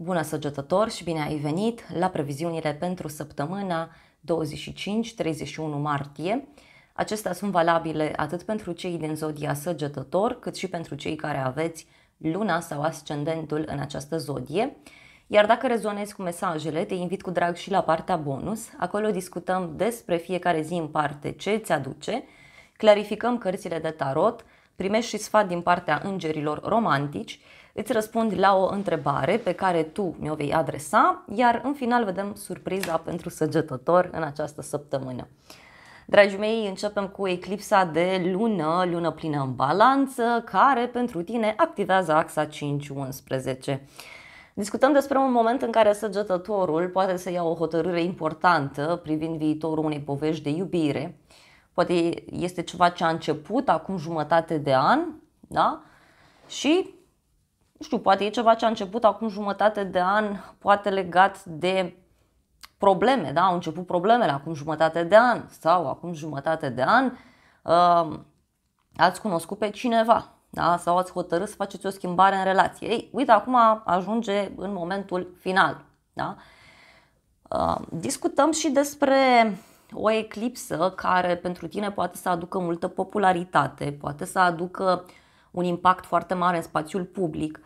Bună săgetător și bine ai venit la previziunile pentru săptămâna 25-31 martie. Acestea sunt valabile atât pentru cei din zodia săgetător, cât și pentru cei care aveți luna sau ascendentul în această zodie. Iar dacă rezonezi cu mesajele, te invit cu drag și la partea bonus. Acolo discutăm despre fiecare zi în parte ce îți aduce, clarificăm cărțile de tarot, primești și sfat din partea îngerilor romantici, Îți răspund la o întrebare pe care tu mi-o vei adresa, iar în final vedem surpriza pentru săgetător în această săptămână. Dragii mei, începem cu eclipsa de lună, lună plină în balanță, care pentru tine activează axa 5-11. Discutăm despre un moment în care săgetătorul poate să ia o hotărâre importantă privind viitorul unei povești de iubire. Poate este ceva ce a început acum jumătate de an da? și nu știu, poate e ceva ce a început acum jumătate de an, poate legat de probleme, da? Au început problemele acum jumătate de an sau acum jumătate de an uh, ați cunoscut pe cineva da? sau ați hotărât să faceți o schimbare în relație. Ei, uite, acum ajunge în momentul final. Da? Uh, discutăm și despre o eclipsă care pentru tine poate să aducă multă popularitate, poate să aducă un impact foarte mare în spațiul public,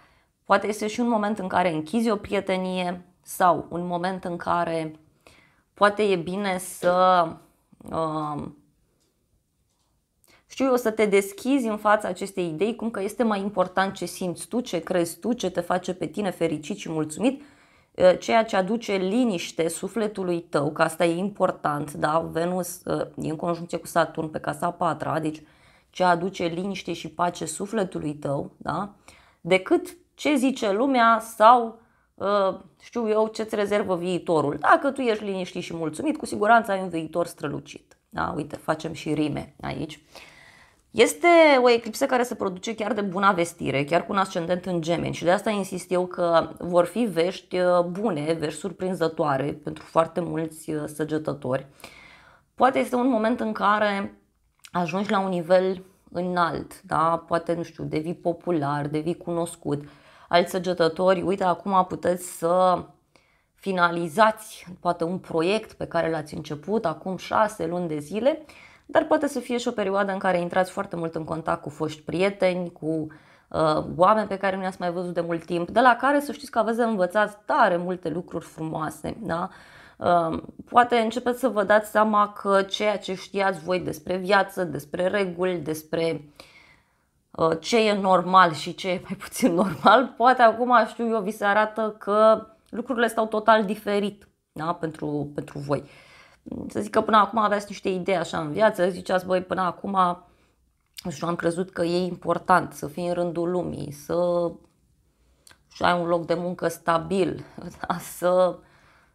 Poate este și un moment în care închizi o prietenie sau un moment în care poate e bine să uh, știu eu, să te deschizi în fața acestei idei, cum că este mai important ce simți tu, ce crezi tu, ce te face pe tine fericit și mulțumit, uh, ceea ce aduce liniște sufletului tău, că asta e important, da? Venus uh, e în conjuncție cu Saturn pe casa patra, deci ce aduce liniște și pace sufletului tău, da? decât ce zice lumea sau ă, știu eu ce-ți rezervă viitorul. Dacă tu ești liniștit și mulțumit, cu siguranță ai un viitor strălucit. Da, uite, facem și rime aici. Este o eclipsă care se produce chiar de bună vestire, chiar cu un ascendent în gemeni și de asta insist eu că vor fi vești ă, bune, vești surprinzătoare pentru foarte mulți ă, săgetători. Poate este un moment în care ajungi la un nivel înalt, da? poate, nu știu, devii popular, devii cunoscut, alți săgetători, uite, acum puteți să finalizați poate un proiect pe care l-ați început acum șase luni de zile, dar poate să fie și o perioadă în care intrați foarte mult în contact cu foști prieteni, cu uh, oameni pe care nu i-ați mai văzut de mult timp, de la care să știți că aveți de învățat tare multe lucruri frumoase. Da? Uh, poate începeți să vă dați seama că ceea ce știați voi despre viață, despre reguli, despre uh, Uh, ce e normal și ce e mai puțin normal, poate acum știu eu vi se arată că lucrurile stau total diferit da? pentru, pentru voi. Să zic că până acum aveați niște idei așa în viață, ziceați, voi până acum și am crezut că e important să fii în rândul lumii, să și ai un loc de muncă stabil, da? să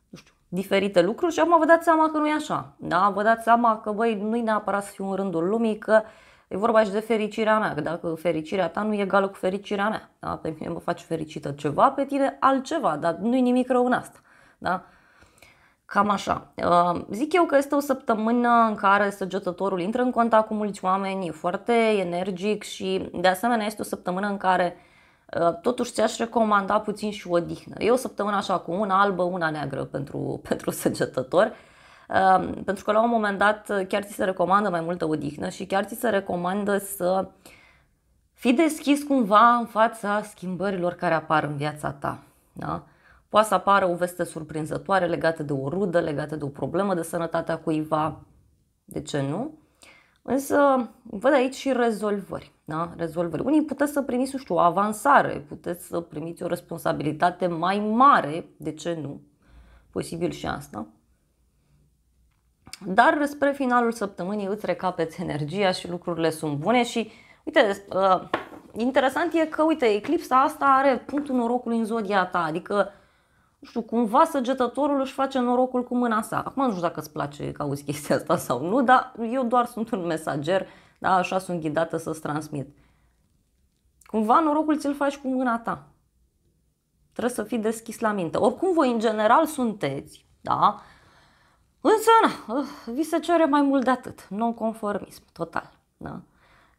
nu știu, diferite lucruri și acum vă dați seama că nu e așa. Da? Vă dați seama că, băi, nu-i neapărat să fiu în rândul lumii, că uh, E vorba și de fericirea mea, că dacă fericirea ta nu e egală cu fericirea mea. Da? Pe mine mă face fericită ceva, pe tine altceva, dar nu-i nimic rău în asta. Da? Cam așa. Uh, zic eu că este o săptămână în care săgetătorul intră în contact cu mulți oameni, e foarte energic și de asemenea este o săptămână în care uh, totuși ți-aș recomanda puțin și o odihnă. E o săptămână așa cu una albă, una neagră pentru, pentru săgetători. Ehm, pentru că la un moment dat eh, chiar ți se recomandă mai multă odihnă și chiar ți se recomandă să fii deschis cumva în fața schimbărilor care apar în viața ta. Da? Poate să apară o veste surprinzătoare legată de o rudă, legată de o problemă de sănătate cuiva, de ce nu? Însă văd aici și rezolvări. Da? rezolvări. Unii puteți să primiți, nu știu, o avansare, puteți să primiți o responsabilitate mai mare, de ce nu? Posibil și asta dar spre finalul săptămânii îți recapeți energia și lucrurile sunt bune și uite, uh, interesant e că uite, eclipsa asta are punctul norocului în zodia ta, adică nu știu, cumva săgetătorul își face norocul cu mâna sa. Acum nu știu dacă îți place că auzi chestia asta sau nu, dar eu doar sunt un mesager, da, așa sunt ghidată să-ți transmit. Cumva norocul ți-l faci cu mâna ta. Trebuie să fii deschis la minte. Oricum voi în general sunteți, da? Însă, na, uh, vi se cere mai mult de atât, nonconformism total. Da?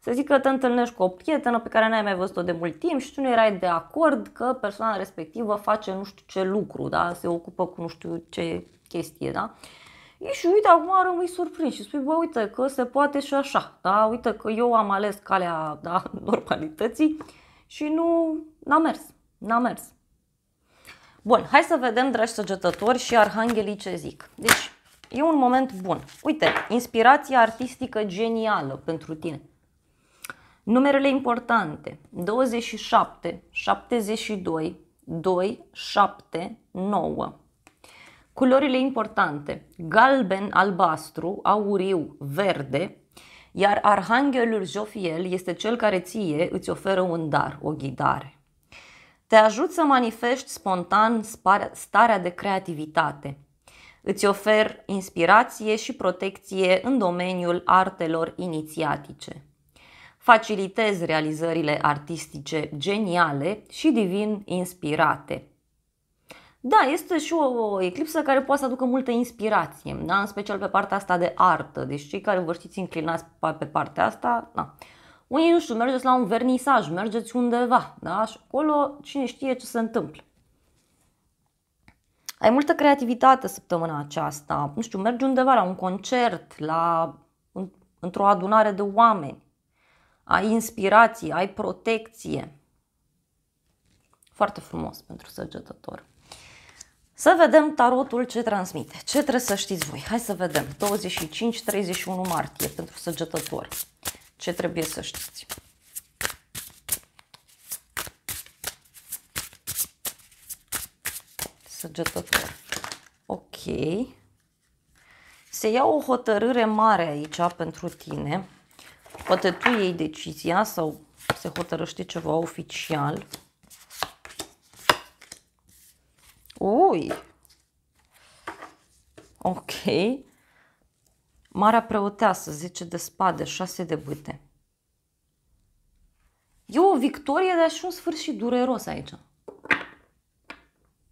Să zic că te întâlnești cu o prietenă pe care n-ai mai văzut-o de mult timp și tu nu erai de acord că persoana respectivă face nu știu ce lucru, da? se ocupă cu nu știu ce chestie. Da? E și uite, acum rămâi surprins și spui, bă, uite că se poate și așa, da? uite că eu am ales calea da, normalității și nu n-a mers, n-a mers. Bun, hai să vedem, dragi săgetători, și arhanghelii ce zic. Deci, E un moment bun. Uite, inspirația artistică genială pentru tine. Numerele importante. 27, 72, 2, 7, 9. Culorile importante. Galben, albastru, auriu, verde. Iar arhanghelul Jofiel este cel care ție îți oferă un dar, o ghidare. Te ajut să manifesti spontan starea de creativitate, Îți ofer inspirație și protecție în domeniul artelor inițiatice. Facilitez realizările artistice geniale și divin inspirate. Da, este și o eclipsă care poate să aducă multă inspirație, da? în special pe partea asta de artă. Deci cei care vă știți înclinați pe partea asta, da. Unii, nu știu, mergeți la un vernisaj, mergeți undeva, da? Și acolo cine știe ce se întâmplă ai multă creativitate săptămâna aceasta, nu știu, mergi undeva la un concert, la, într-o adunare de oameni, ai inspirație, ai protecție. Foarte frumos pentru săgetător. Să vedem tarotul ce transmite. Ce trebuie să știți voi? Hai să vedem. 25-31 martie pentru săgetător, Ce trebuie să știți? săgetător. Ok. Se ia o hotărâre mare aici pentru tine. Poate tu iei decizia sau se hotărăște ceva oficial. Ui! Ok. Marea preoteasă, 10 de spade, 6 de bâte. E o victorie, dar și un sfârșit dureros aici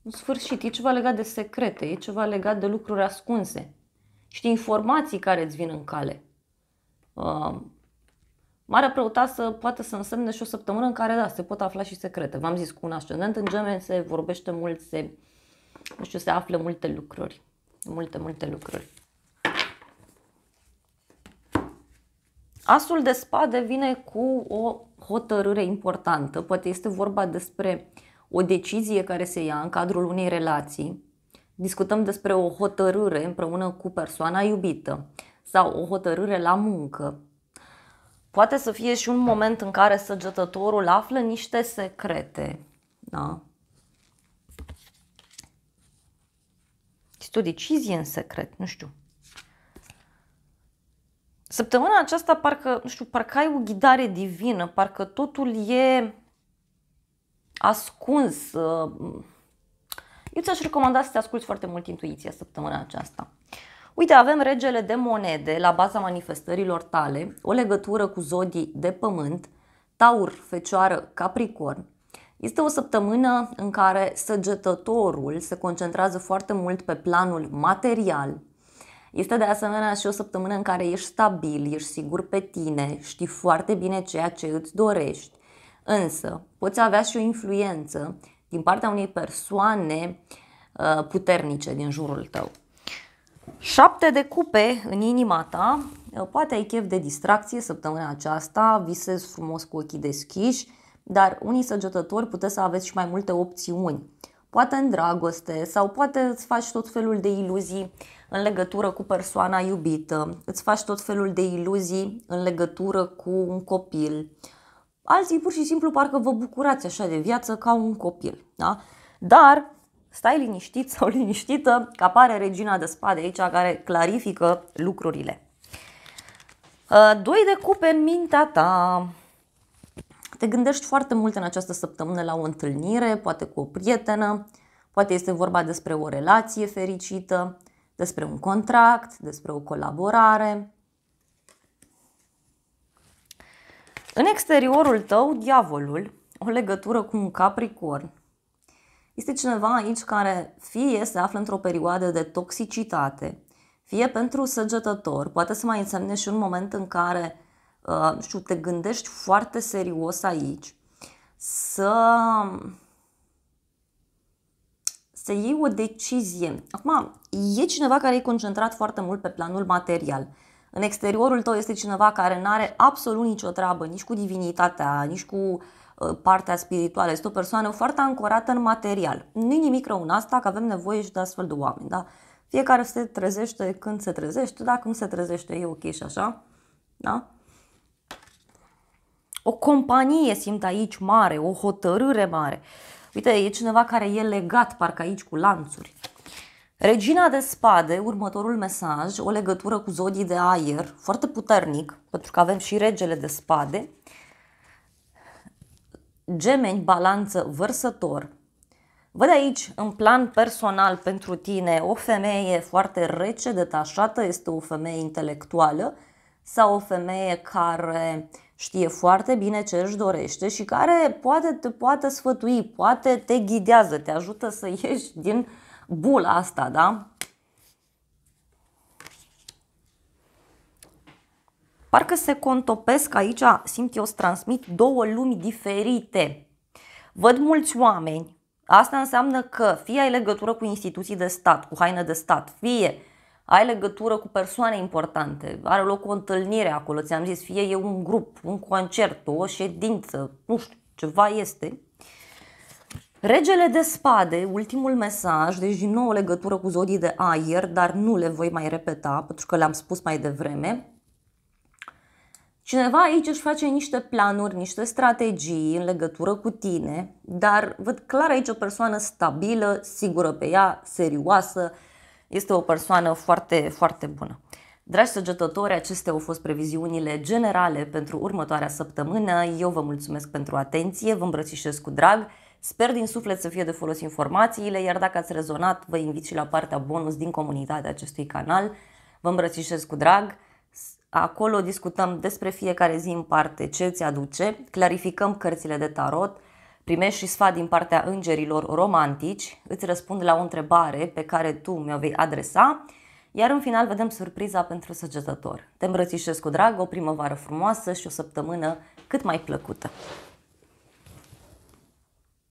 un sfârșit, e ceva legat de secrete, e ceva legat de lucruri ascunse și de informații care îți vin în cale. Uh, um, Marea preotasă poate să însemne și o săptămână în care, da, se pot afla și secrete. V-am zis, cu un ascendent în gemeni se vorbește mult, se, nu știu, se află multe lucruri. Multe, multe lucruri. Asul de spade vine cu o hotărâre importantă. Poate este vorba despre uh, o decizie care se ia în cadrul unei relații, discutăm despre o hotărâre împreună cu persoana iubită sau o hotărâre la muncă. Poate să fie și un moment în care săgetătorul află niște secrete. Da? Este o decizie în secret, nu știu. Săptămâna aceasta parcă, nu știu, parcă ai o ghidare divină, parcă totul e ascuns. Uh, eu ți-aș recomanda să te asculți foarte mult intuiția săptămâna aceasta. Uite, avem regele de monede la baza manifestărilor tale, o legătură cu zodii de pământ, taur, fecioară, capricorn. Este o săptămână în care săgetătorul se concentrează foarte mult pe planul material. Este de asemenea și o săptămână în care ești stabil, ești sigur pe tine, știi foarte bine ceea ce îți dorești. Însă, poți avea și o influență din partea unei persoane uh, puternice din jurul tău. Șapte de cupe în inima ta, uh, poate ai chef de distracție săptămâna aceasta, visezi frumos cu ochii deschiși, dar unii săgetători puteți să aveți și mai multe opțiuni. Poate în dragoste sau poate îți faci tot felul de iluzii în legătură cu persoana iubită, îți faci tot felul de iluzii în legătură cu un copil, alții pur și simplu parcă vă bucurați așa de viață ca un copil. Da? Dar stai liniștit sau liniștită că apare regina de spade aici care clarifică lucrurile. Uh, doi de cupe în mintea ta. Te gândești foarte mult în această săptămână la o întâlnire, poate cu o prietenă, poate este vorba despre o relație fericită, despre un contract, despre o colaborare, În exteriorul tău, diavolul, o legătură cu un capricorn. Este cineva aici care fie se află într-o perioadă de toxicitate, fie pentru săgetător, poate să mai însemne și un moment în care uh, știu, te gândești foarte serios aici, să, să iei o decizie. Acum, e cineva care e concentrat foarte mult pe planul material. În exteriorul tău este cineva care nu are absolut nicio treabă nici cu divinitatea, nici cu uh, partea spirituală. Este o persoană foarte ancorată în material. nu e nimic rău în asta, că avem nevoie și de astfel de oameni. Da? Fiecare se trezește când se trezește, dacă nu se trezește e ok și așa. Da? O companie simt aici mare, o hotărâre mare. Uite, e cineva care e legat parcă aici cu lanțuri. Regina de spade, următorul mesaj, o legătură cu zodii de aer, foarte puternic, pentru că avem și regele de spade, gemeni, balanță, vărsător. Văd aici, în plan personal pentru tine, o femeie foarte rece, detașată, este o femeie intelectuală sau o femeie care știe foarte bine ce își dorește și care poate te poate sfătui, poate te ghidează, te ajută să ieși din uh, bula asta, da? Parcă se contopesc aici, simt eu, să transmit două lumi diferite. Văd mulți oameni, asta înseamnă că fie ai legătură cu instituții de stat, cu haină de stat, fie ai legătură cu persoane importante, are loc o întâlnire acolo, ți-am zis, fie e un grup, un concert, o ședință, nu știu, ceva este, Regele de spade, ultimul mesaj, deci din nou o legătură cu zodii de aer, dar nu le voi mai repeta pentru că le-am spus mai devreme. Cineva aici își face niște planuri, niște strategii în legătură cu tine, dar văd clar aici o persoană stabilă, sigură pe ea, serioasă, este o persoană foarte, foarte bună. Dragi săgetători, acestea au fost previziunile generale pentru următoarea săptămână. Eu vă mulțumesc pentru atenție, vă îmbrățișez cu drag. Sper din suflet să fie de folos informațiile, iar dacă ați rezonat, vă invit și la partea bonus din comunitatea acestui canal. Vă îmbrățișez cu drag. Acolo discutăm despre fiecare zi în parte ce ți aduce, clarificăm cărțile de tarot, primești și sfat din partea îngerilor romantici, îți răspund la o întrebare pe care tu mi-o vei adresa, iar în final vedem surpriza pentru săgetător. Te îmbrățișez cu drag, o primăvară frumoasă și o săptămână cât mai plăcută.